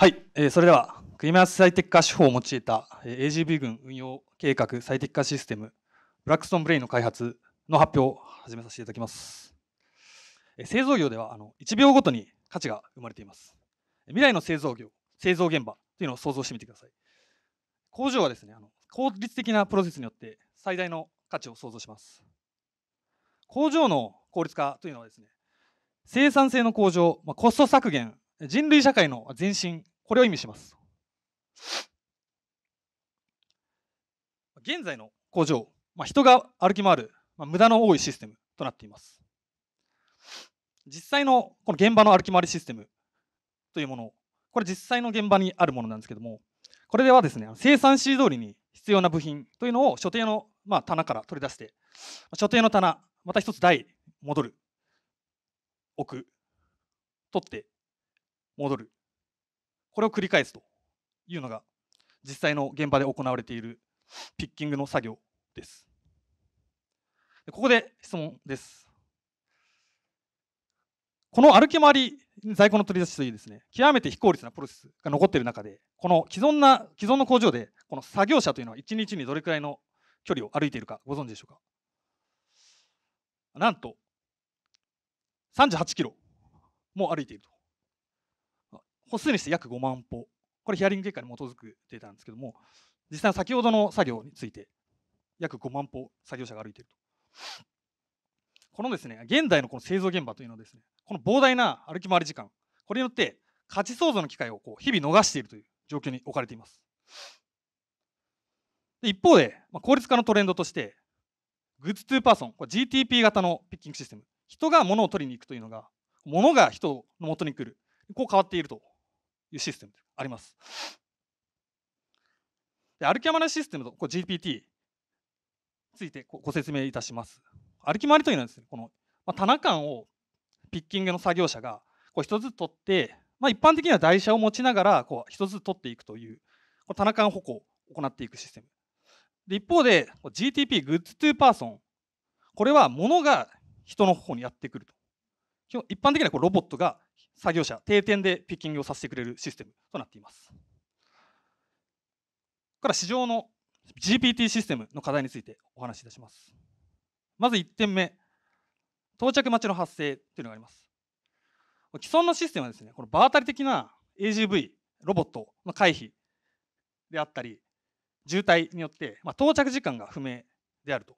はい、えー、それではクリミア最適化手法を用いた a g b 群運用計画最適化システムブラックストンブレインの開発の発表を始めさせていただきます、えー、製造業ではあの1秒ごとに価値が生まれています未来の製造業製造現場というのを想像してみてください工場はですねあの効率的なプロセスによって最大の価値を想像します工場の効率化というのはですね生産性の向上、まあ、コスト削減人類社会の前進これを意味します。現在の工場、まあ、人が歩き回る、まあ、無駄の多いシステムとなっています。実際のこの現場の歩き回りシステムというもの、これ実際の現場にあるものなんですけども、これではですね、生産指示通りに必要な部品というのを所定の、まあ、棚から取り出して、所定の棚、また一つ台、戻る、置く、取って、戻る、これを繰り返すというのが実際の現場で行われているピッキングの作業です。ここで質問です。この歩き回り在庫の取り出しというですね、極めて非効率なプロセスが残っている中で、この既存な既存の工場で、この作業者というのは1日にどれくらいの距離を歩いているかご存知でしょうかなんと、38キロも歩いていると。歩数にして約5万歩これヒアリング結果に基づくデータなんですけども実際先ほどの作業について約5万歩作業者が歩いているとこのですね現在のこの製造現場というのはですねこの膨大な歩き回り時間これによって価値創造の機会をこう日々逃しているという状況に置かれていますで一方で、まあ、効率化のトレンドとしてグッズ・トゥパーソンこれ GTP 型のピッキングシステム人が物を取りに行くというのが物が人の元に来るこう変わっているというシステムあります。でキャマナシステムと GPT についてご説明いたします。歩き回りというのはですね、この、まあ、棚間をピッキングの作業者がこう一つずつ取って、まあ、一般的には台車を持ちながらこう一つずつ取っていくというこの棚間歩行を行っていくシステム。で一方で GTP、グッズ・トゥ・パーソン、これは物が人の方にやってくると。一般的にはこうロボットが作業者、定点でピッキングをさせてくれるシステムとなっています。から市場の GPT システムの課題についてお話しいたします。まず1点目、到着待ちの発生というのがあります。既存のシステムはですね、この場当たり的な AGV、ロボットの回避であったり、渋滞によって、まあ、到着時間が不明であると。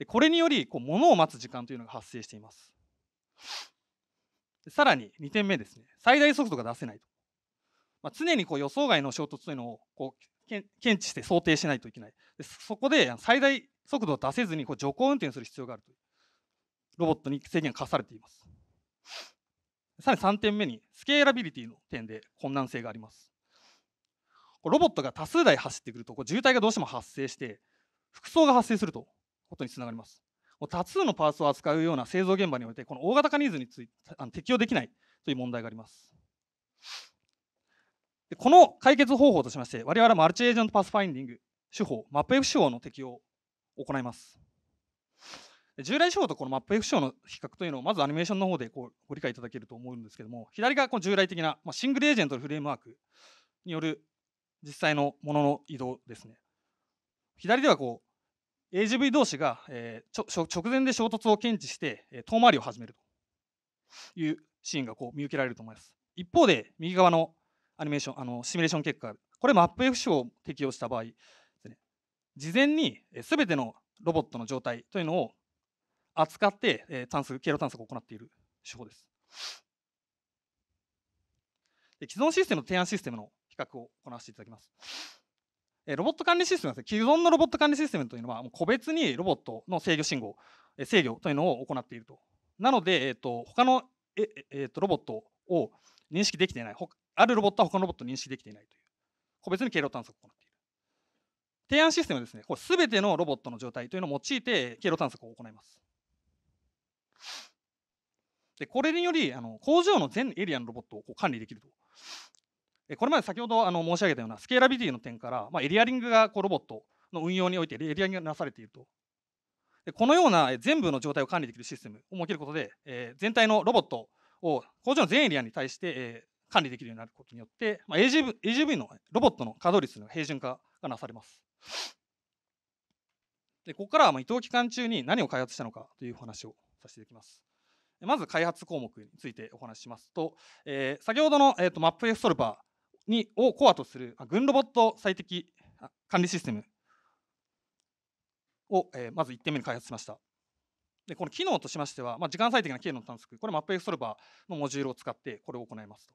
でこれによりこう、物を待つ時間というのが発生しています。さらに2点目ですね、最大速度が出せないと。まあ、常にこう予想外の衝突というのをこう検知して想定しないといけない。でそこで最大速度を出せずにこう徐行運転する必要があるという、ロボットに制限が課されています。さらに3点目に、スケーラビリティの点で困難性があります。ロボットが多数台走ってくると、こう渋滞がどうしても発生して、服装が発生するとことにつながります。多数のパーツを扱うような製造現場においてこの大型化ニーズについて適用できないという問題があります。でこの解決方法としまして我々はマルチエージェントパスファインディング手法マップ F 手法の適用を行います。従来手法とこのマップ F 手法の比較というのをまずアニメーションの方でこうご理解いただけると思うんですけども左がこの従来的な、まあ、シングルエージェントのフレームワークによる実際のものの移動ですね左ではこ AGV 同士が、えー、直前で衝突を検知して、えー、遠回りを始めるというシーンがこう見受けられると思います。一方で右側のアニメーションあのシミュレーション結果これマップ F 手法を適用した場合、ね、事前に全てのロボットの状態というのを扱って、えー、探索経路探索を行っている手法です。で既存システムと提案システムの比較を行わせていただきます。ロボット管理システムです、ね、既存のロボット管理システムというのは、個別にロボットの制御信号、制御というのを行っていると。なので、えー、と他のえ、えー、とロボットを認識できていない、あるロボットは他のロボットを認識できていないという、個別に経路探索を行っている。提案システムはですね、すべてのロボットの状態というのを用いて経路探索を行います。でこれによりあの工場の全エリアのロボットをこう管理できるとこれまで先ほどあの申し上げたようなスケーラビリティの点から、まあ、エリアリングがこうロボットの運用においてエリアリングがなされていると。でこのような全部の状態を管理できるシステムを設けることで、えー、全体のロボットを工場の全エリアに対して、えー、管理できるようになることによって、まあ、AGV, AGV のロボットの稼働率の平準化がなされます。でここからはまあ移動期間中に何を開発したのかというお話をさせていただきます。まず開発項目についてお話ししますと、えー、先ほどの、えーと、マップエクストルパにをコアとする軍ロボット最適管理システムを、えまず1点目に開発しました。でこの機能としましては、まあ、時間最適な経路の探索これマップエクソルバーのモジュールを使ってこれを行いますと。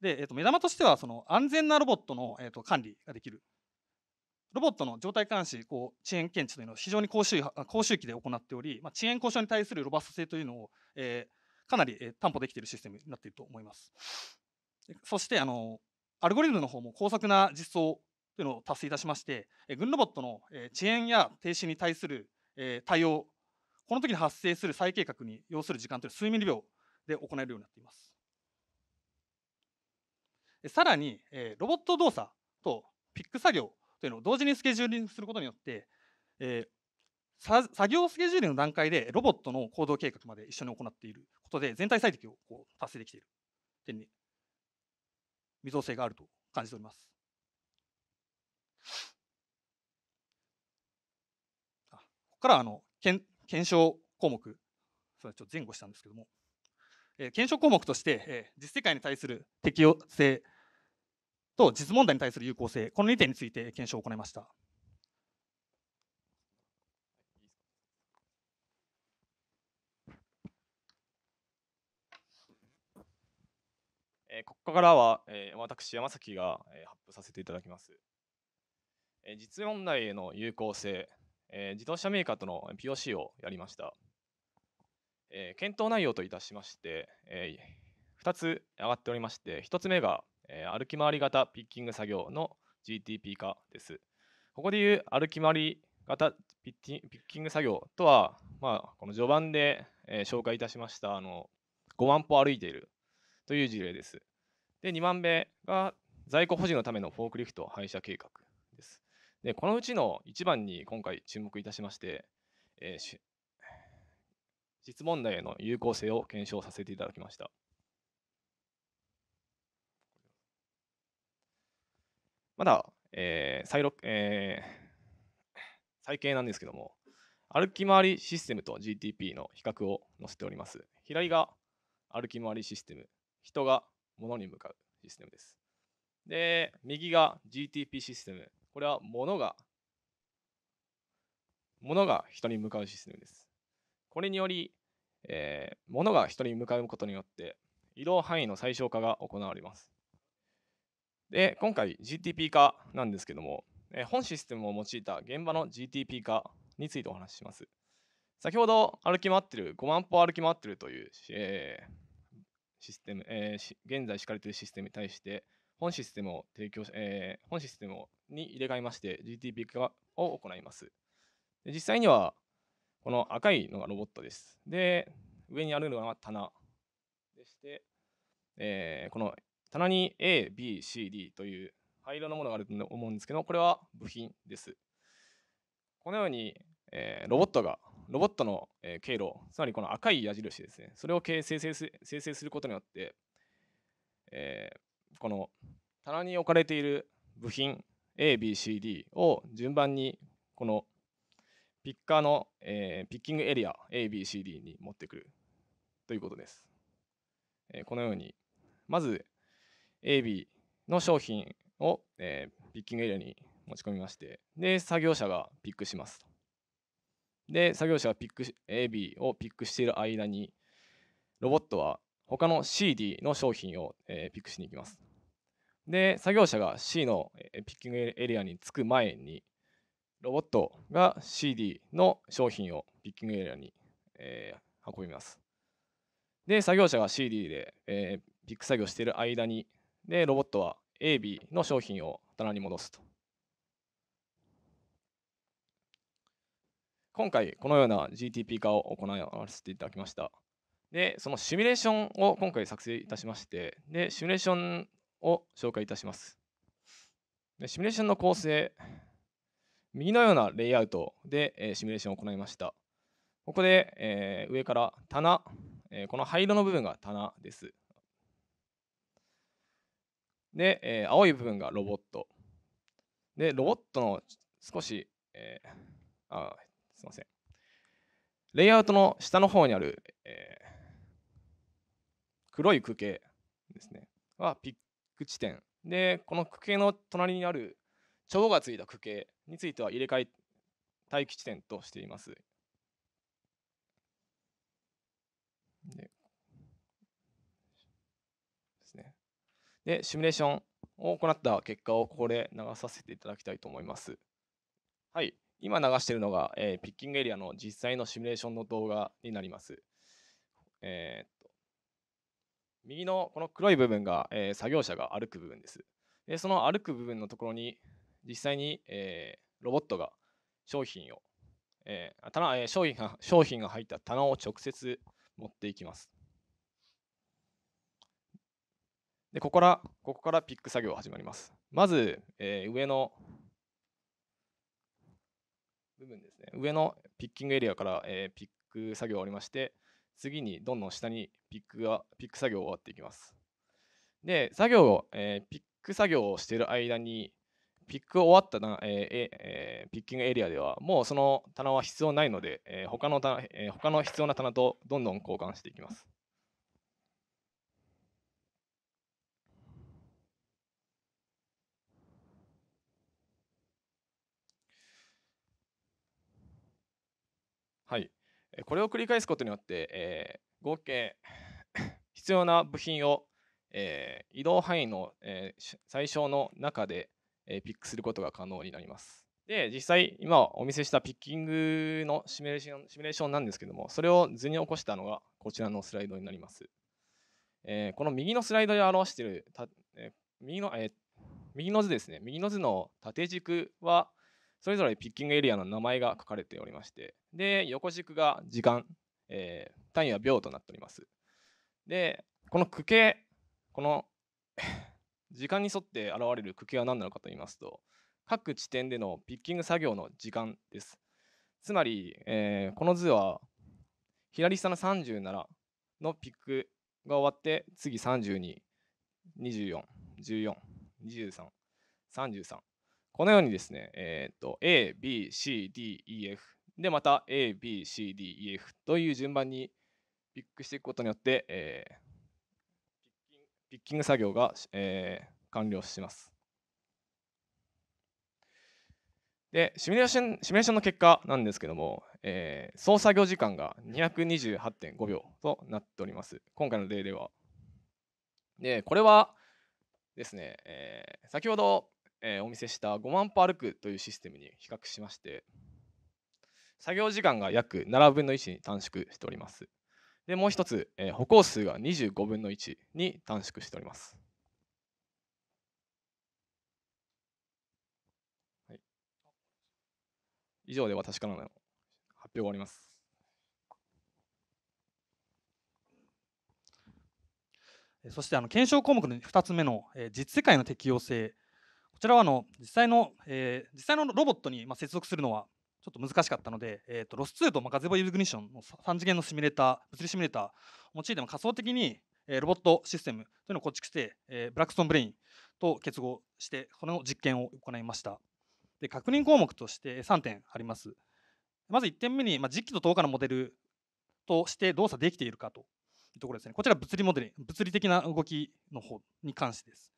で、えー、と目玉としてはその安全なロボットの、えー、と管理ができるロボットの状態監視こう遅延検知というのを非常に高周高周期で行っており、まあ、遅延交渉に対するロバスト性というのを、えー、かなり、え担保できているシステムになっていると思います。そしてあのアルゴリズムの方も高速な実装というのを達成いたしまして、え軍ロボットの、え遅延や停止に対する、え対応、この時に発生する再計画に要する時間という数ミリ秒で行えるようになっています。さらに、えロボット動作とピック作業というのを同時にスケジューリングすることによって、え作業スケジュールの段階でロボットの行動計画まで一緒に行っていることで全体最適をこう達成できている点に未造があると感じております。ここからあの検検証項目、そちょっと前後したんですけども、えー、検証項目として、えー、実世界に対する適用性と実問題に対する有効性、この2点について検証を行いました。えここからは、え私山崎が、え発布させていただきます、え実問題への有効性、え自動車メーカーとの POC をやりました、え検討内容といたしまして、え2つ上がっておりまして1つ目が、え歩き回り型ピッキング作業の GTP 化ですここでいう歩き回り型ピッキング作業とは、まあ、この序盤で、え紹介いたしましたあの5万歩歩いているという事例です。で、2番目が在庫保持のためのフォークリフト廃車計画です。で、このうちの1番に今回注目いたしまして、えー、質問題への有効性を検証させていただきました。まだ、えー再録えー、最形なんですけども、歩き回りシステムと GTP の比較を載せております。左が歩き回りシステム人が物に向かうシステムです。で、右が GTP システム。これは物が、物が人に向かうシステムです。これにより、えー、物が人に向かうことによって、移動範囲の最小化が行われます。で、今回 GTP 化なんですけども、えー、本システムを用いた現場の GTP 化についてお話しします。先ほど歩き回ってる、5万歩歩き回ってるという、えー、システム、えー、現在敷かれているシステムに対して本システムを提供、えー、本システムに入れ替えまして GTP 化を行います。で実際にはこの赤いのがロボットです。で、上にあるのが棚でして、えー、この棚に A、B、C、D という灰色のものがあると思うんですけど、これは部品です。このように、えー、ロボットがロボットの、え経路、つまりこの赤い矢印ですね、それを生成す生成することによって、えー、この棚に置かれている部品 A、B、C、D を順番にこのピッカーの、えー、ピッキングエリア A、B、C、D に持ってくるということです。えー、このように、まず A、B の商品を、えピッキングエリアに持ち込みまして、で、作業者がピックしますと。で、作業者がピック AB をピックしている間に、ロボットは他の CD の商品を、えピックしに行きます。で、作業者が C のピッキングエリアに着く前に、ロボットが CD の商品をピッキングエリアに、え運びます。で、作業者が CD で、えピック作業している間に、で、ロボットは AB の商品を棚に戻すと。今回このような GTP 化を行わせていただきました。で、そのシミュレーションを今回作成いたしまして、で、シミュレーションを紹介いたします。でシミュレーションの構成、右のようなレイアウトで、えシミュレーションを行いました。ここで、えー、上から棚、えー、この灰色の部分が棚です。で、えー、青い部分がロボット。で、ロボットの少し、えー、あすいません。レイアウトの下の方にある、えー、黒い区形ですね。はピック地点。で、この区形の隣にある蝶がついた区形については入れ替え待機地点としています。でですね。で、シミュレーションを行った結果をここで流させていただきたいと思います。はい。今流しているのが、えー、ピッキングエリアの実際のシミュレーションの動画になります。えー、っと右のこの黒い部分が、えー、作業者が歩く部分です。でその歩く部分のところに実際に、えロボットが商品を、え棚え商品が 商品が入った棚を直接持っていきます。でここからここからピック作業が始まります。まず、え上の部分ですね上のピッキングエリアから、えー、ピック作業が終わりまして次にどんどん下にピックがピック作業が終わっていきますで作業を、えー、ピック作業をしている間にピック終わったな、えーえー、ピッキングエリアではもうその棚は必要ないので、えー、他の棚、えー、他の必要な棚とどんどん交換していきますはい、これを繰り返すことによって、えー、合計 必要な部品を、えー、移動範囲の、えー、最小の中で、えピックすることが可能になります。で、実際今お見せしたピッキングのシミュレーションシミュレーションなんですけども、それを図に起こしたのがこちらのスライドになります。えこの右のスライドで表しているた、え右の、え右の図ですね、右の図の縦軸は、それぞれピッキングエリアの名前が書かれておりまして、で、横軸が時間、えー、単位は秒となっております。で、この区形、この 時間に沿って現れる区形は何なのかと言いますと、各地点でのピッキング作業の時間です。つまり、えー、この図は左下の37のピックが終わって次3224142333このようにですね、えー、っと A、B、C、D、E、F でまた A、B、C、D、E、F という順番にピックしていくことによって、えー、ピッキング作業が、えー、完了します。でシミュレーションシミュレーションの結果なんですけども、えー、総作業時間が228.5秒となっております。今回の例では。で、これはですね、えー、先ほどえー、お見せした5万歩歩くというシステムに比較しまして作業時間が約7分の1に短縮しておりますでもう一つ、えー、歩行数が25分の1に短縮しております、はい、以上で私からの発表が終わりますそしてあの検証項目の2つ目の、え実世界の適用性ちらはあの実際の、えー、実際のロボットに、ま接続するのはちょっと難しかったので、えーと、ロス2と、まガゼボイルグニッションの3次元のシミュレーター物理シミュレーターを用いても仮想的に、えロボットシステムというのを構築して、えブラックストーンブレインと結合してこの実験を行いましたで確認項目として3点ありますまず1点目に、ま実機と等価のモデルとして動作できているかというところですねこちら物理モデル物理的な動きの方に関してです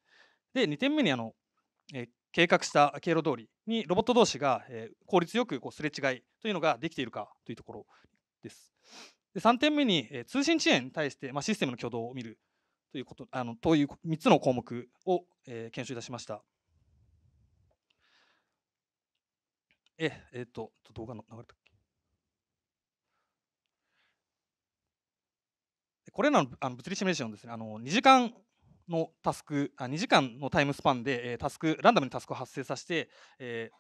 で2点目にあのえ計画した経路通りにロボット同士が、え効率よくこうすれ違いというのができているかというところです。で3点目に、え通信遅延に対して、まあ、システムの挙動を見るということあのという3つの項目を、え検証いたしました。ええっ、と、動画の流れたっけこれらのあの物理シミュレーションですね、あの2時間のタスクあ2時間のタイムスパンで、えー、タスクランダムにタスクを発生させて、え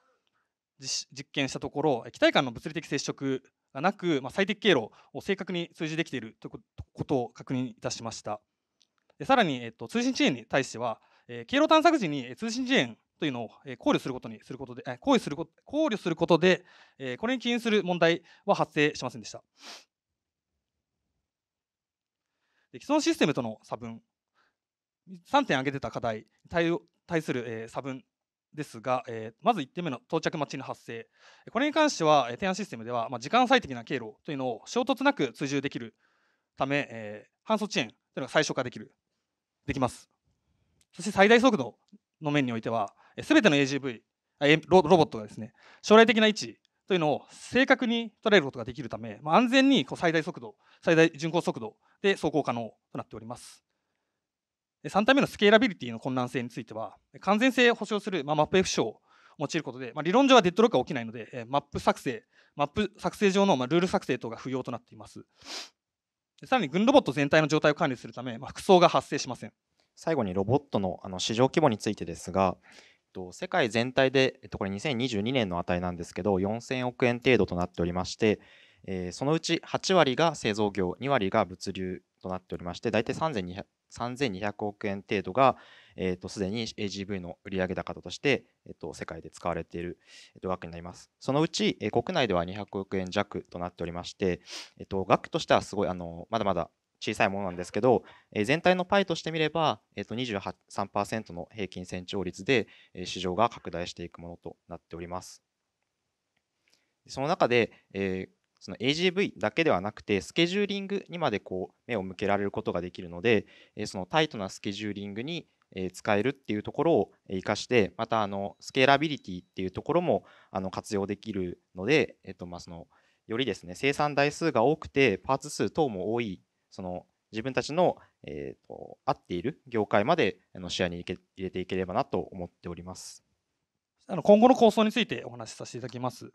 ー、実験したところ機体間の物理的接触がなく、まあ、最適経路を正確に通じできているということを確認いたしましたでさらに、えーと、通信遅延に対しては、えー、経路探索時に通信遅延というのを考慮することにすることで考慮すること考慮することで、えー、これに起因する問題は発生しませんでしたで既存システムとの差分3点挙げてた課題対対する、えー、差分ですが、えー、まず1点目の到着待ちの発生これに関しては提案システムでは、まあ、時間最適な経路というのを衝突なく追従できるため、えー、反遅遅延というのが最小化できるできますそして最大速度の面においてはすべての AGV ロボットがですね将来的な位置というのを正確に捉えることができるため、まあ、安全にこう最大速度最大巡航速度で走行可能となっております3点目のスケーラビリティの混乱性については完全性を保証する、まあ、マップ F 章を用いることで、まあ、理論上はデッドロックが起きないので、えマップ作成マップ作成上の、まあ、ルール作成等が不要となっていますさらに軍ロボット全体の状態を管理するため、まあ、服装が発生しません最後にロボットのあの市場規模についてですが、世界全体で、これ2022年の値なんですけど4000億円程度となっておりまして、そのうち8割が製造業2割が物流となっておりまして大体3200 3200億円程度が、えーと、すでに AGV の売上高として、えーと、世界で使われている、えーと、額になります。そのうち、えー、国内では200億円弱となっておりまして、えー、と額としてはすごいあのまだまだ小さいものなんですけど、えー、全体のパイとしてみれば、えー、と23%の平均成長率で、え市場が拡大していくものとなっております。その中で、えー、その AGV だけではなくて、スケジューリングにまでこう目を向けられることができるので、えそのタイトなスケジューリングに使えるっていうところを生かして、またあのスケーラビリティっていうところもあの活用できるので、えっとまあ、そのよりですね生産台数が多くてパーツ数等も多いその自分たちの、えーと、と合っている業界まであの視野に入れていければなと思っておりますあの今後の構想についてお話しさせていただきます。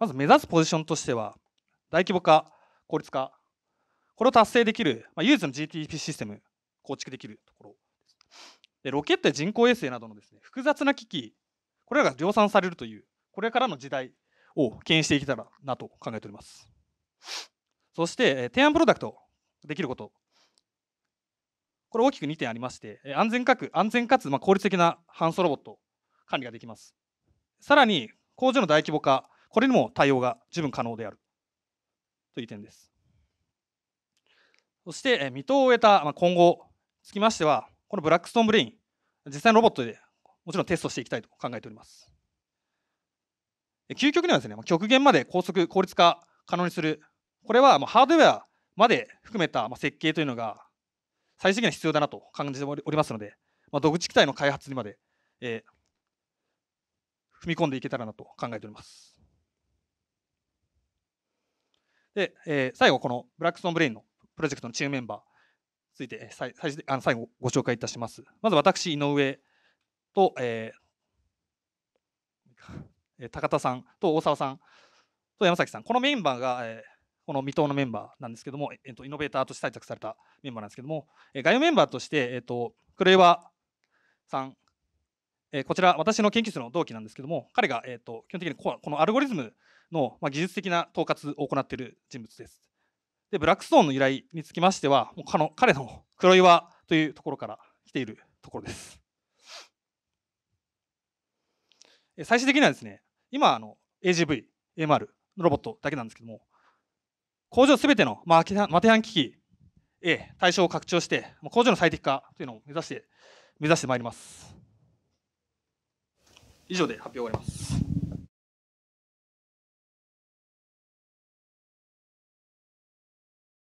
まず目指すポジションとしては、大規模化、効率化、これを達成できる、まあ、唯一の GTP システム、構築できるところでロケットや人工衛星などのです、ね、複雑な機器、これらが量産されるという、これからの時代を牽引していけたらなと考えております。そして、提案プロダクトできること。これ大きく2点ありまして、安全かく安全かつま効率的な搬送ロボット管理ができます。さらに、工場の大規模化、これにも対応が十分可能であるという点です。そして、未踏を終えた今後つきましては、このブラックストーンブレイン、実際のロボットでもちろんテストしていきたいと考えております。究極にはですね、極限まで高速、効率化可能にする、これはハードウェアまで含めた設計というのが最終的には必要だなと感じておりますので、独自機体の開発にまで、え踏み込んでいけたらなと考えております。で、えー、最後、このブラックストーンブレインのプロジェクトのチームメンバーについて、最最あの最後ご紹介いたします。まず私、井上と、えー、高田さんと大沢さんと山崎さん、このメンバーが、えーこの未踏のメンバーなんですけども、えっと、イノベーターとして採択されたメンバーなんですけども、え外務メンバーとして、えっと、クレワさん、えこちら、私の研究室の同期なんですけども、彼が、えっと、基本的にこのアルゴリズムの、まあ、技術的な統括を行っている人物です。で、ブラックストーンの由来につきましては、もうの彼の黒岩というところから来ているところです。最終的にはですね、今あの AGV、AMR のロボットだけなんですけども、工場すべてのマテハン機器へ対象を拡張して、工場の最適化というのを目指して、目指してまいります。以上で発表終わります。